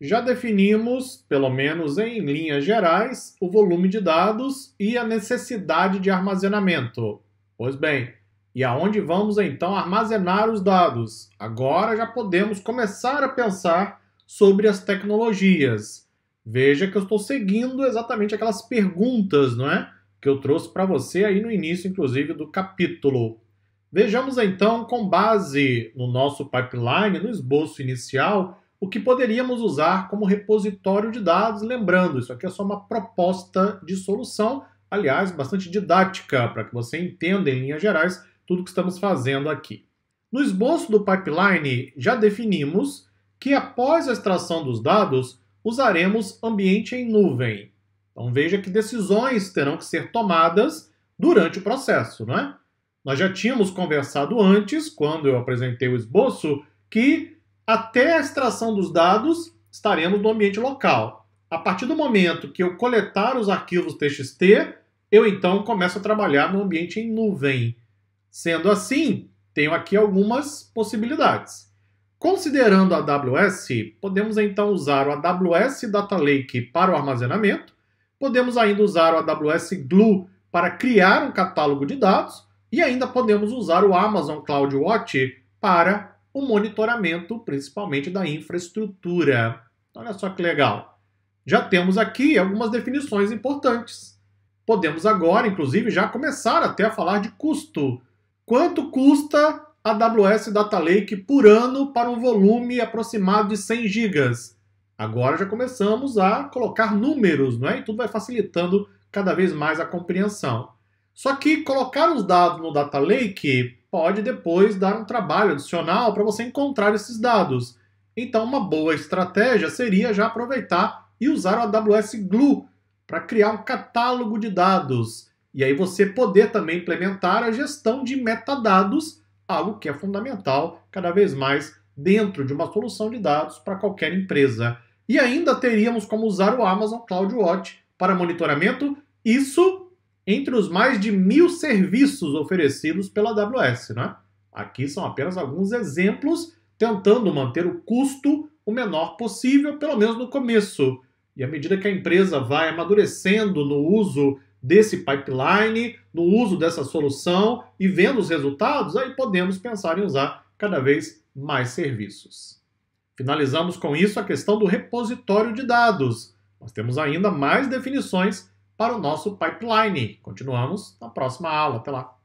Já definimos, pelo menos em linhas gerais, o volume de dados e a necessidade de armazenamento. Pois bem, e aonde vamos então armazenar os dados? Agora já podemos começar a pensar sobre as tecnologias. Veja que eu estou seguindo exatamente aquelas perguntas, não é? Que eu trouxe para você aí no início, inclusive, do capítulo. Vejamos então, com base no nosso pipeline, no esboço inicial, o que poderíamos usar como repositório de dados. Lembrando, isso aqui é só uma proposta de solução, aliás, bastante didática, para que você entenda em linhas gerais tudo que estamos fazendo aqui. No esboço do pipeline, já definimos que após a extração dos dados, usaremos ambiente em nuvem. Então veja que decisões terão que ser tomadas durante o processo, não é? Nós já tínhamos conversado antes, quando eu apresentei o esboço, que até a extração dos dados, estaremos no ambiente local. A partir do momento que eu coletar os arquivos TXT, eu então começo a trabalhar no ambiente em nuvem. Sendo assim, tenho aqui algumas possibilidades. Considerando a AWS, podemos então usar o AWS Data Lake para o armazenamento, podemos ainda usar o AWS Glue para criar um catálogo de dados e ainda podemos usar o Amazon CloudWatch para o monitoramento, principalmente da infraestrutura. Olha só que legal. Já temos aqui algumas definições importantes. Podemos agora, inclusive, já começar até a falar de custo. Quanto custa a AWS Data Lake por ano para um volume aproximado de 100 GB? Agora já começamos a colocar números, não é? E tudo vai facilitando cada vez mais a compreensão. Só que colocar os dados no Data Lake pode depois dar um trabalho adicional para você encontrar esses dados. Então, uma boa estratégia seria já aproveitar e usar o AWS Glue para criar um catálogo de dados. E aí você poder também implementar a gestão de metadados, algo que é fundamental cada vez mais dentro de uma solução de dados para qualquer empresa. E ainda teríamos como usar o Amazon CloudWatch para monitoramento, isso entre os mais de mil serviços oferecidos pela AWS. Né? Aqui são apenas alguns exemplos, tentando manter o custo o menor possível, pelo menos no começo. E à medida que a empresa vai amadurecendo no uso desse pipeline, no uso dessa solução e vendo os resultados, aí podemos pensar em usar cada vez mais serviços. Finalizamos com isso a questão do repositório de dados. Nós temos ainda mais definições para o nosso pipeline. Continuamos na próxima aula. Até lá!